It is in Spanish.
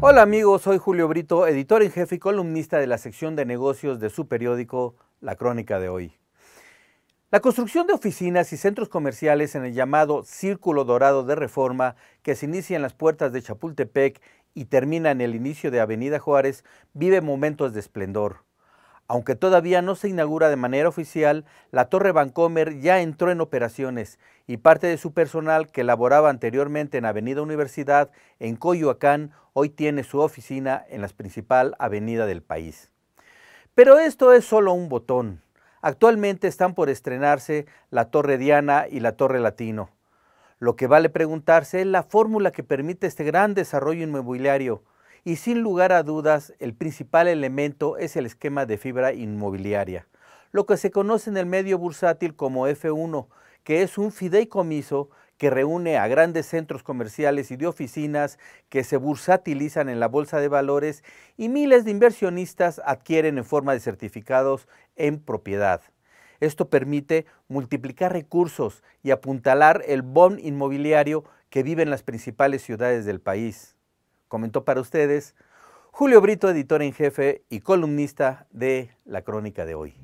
Hola amigos, soy Julio Brito, editor en jefe y columnista de la sección de negocios de su periódico La Crónica de hoy. La construcción de oficinas y centros comerciales en el llamado Círculo Dorado de Reforma, que se inicia en las puertas de Chapultepec y termina en el inicio de Avenida Juárez, vive momentos de esplendor. Aunque todavía no se inaugura de manera oficial, la Torre Bancomer ya entró en operaciones y parte de su personal que laboraba anteriormente en Avenida Universidad en Coyoacán hoy tiene su oficina en la principal avenida del país. Pero esto es solo un botón. Actualmente están por estrenarse la Torre Diana y la Torre Latino. Lo que vale preguntarse es la fórmula que permite este gran desarrollo inmobiliario y sin lugar a dudas el principal elemento es el esquema de fibra inmobiliaria, lo que se conoce en el medio bursátil como F1, que es un fideicomiso que reúne a grandes centros comerciales y de oficinas que se bursatilizan en la bolsa de valores y miles de inversionistas adquieren en forma de certificados en propiedad. Esto permite multiplicar recursos y apuntalar el bond inmobiliario que vive en las principales ciudades del país. Comentó para ustedes Julio Brito, editor en jefe y columnista de La Crónica de hoy.